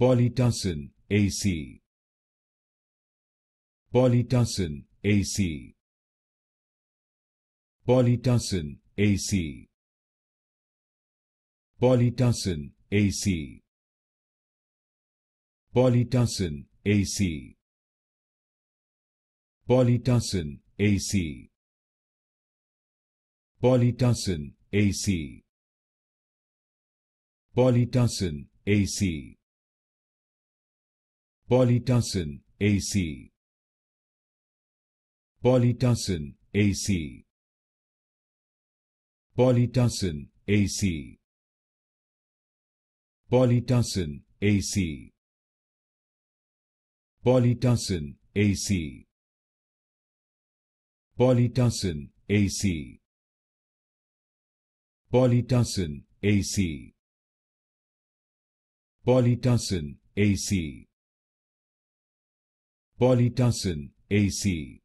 Polytussin, AC. Polytussin, AC. Polytussin, AC. Polytussin, AC. Polytussin, AC. Polytussin, AC. Polytussin, AC. Polytussin, AC. Polytussin, AC. Polytussin, AC. Polytussin, AC. Polytussin, AC. Polytussin, AC. Polytussin, AC. Polytussin, AC. Polytussin, AC. Polytussin, AC.